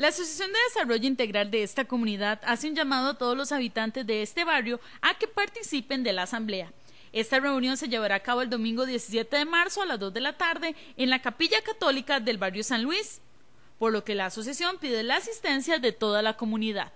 La Asociación de Desarrollo Integral de esta comunidad hace un llamado a todos los habitantes de este barrio a que participen de la asamblea. Esta reunión se llevará a cabo el domingo 17 de marzo a las 2 de la tarde en la Capilla Católica del barrio San Luis, por lo que la asociación pide la asistencia de toda la comunidad.